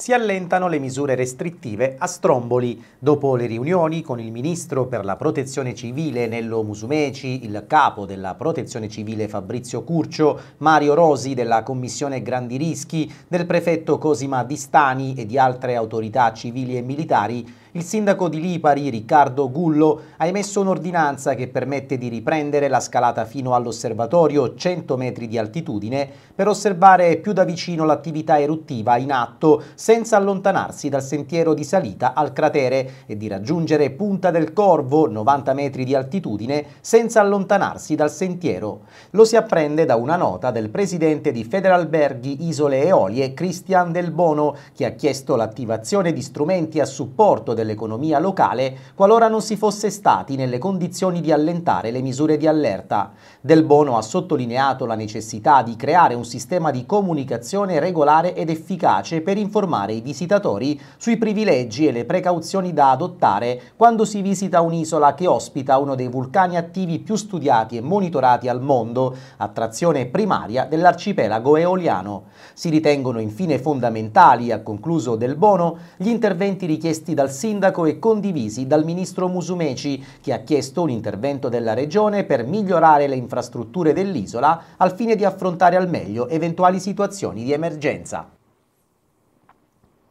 si allentano le misure restrittive a Stromboli. Dopo le riunioni con il ministro per la protezione civile Nello Musumeci, il capo della protezione civile Fabrizio Curcio, Mario Rosi della commissione Grandi Rischi, del prefetto Cosima Distani e di altre autorità civili e militari, il sindaco di Lipari, Riccardo Gullo, ha emesso un'ordinanza che permette di riprendere la scalata fino all'osservatorio 100 metri di altitudine per osservare più da vicino l'attività eruttiva in atto senza allontanarsi dal sentiero di salita al cratere e di raggiungere Punta del Corvo, 90 metri di altitudine, senza allontanarsi dal sentiero. Lo si apprende da una nota del presidente di Federalberghi Isole Eolie, Christian Del Bono, che ha chiesto l'attivazione di strumenti a supporto dell'economia locale qualora non si fosse stati nelle condizioni di allentare le misure di allerta. Del Bono ha sottolineato la necessità di creare un sistema di comunicazione regolare ed efficace per informare i visitatori sui privilegi e le precauzioni da adottare quando si visita un'isola che ospita uno dei vulcani attivi più studiati e monitorati al mondo, attrazione primaria dell'arcipelago eoliano. Si ritengono infine fondamentali, ha concluso Del Bono, gli interventi richiesti dal sindaco sindaco e condivisi dal ministro Musumeci, che ha chiesto un intervento della regione per migliorare le infrastrutture dell'isola al fine di affrontare al meglio eventuali situazioni di emergenza.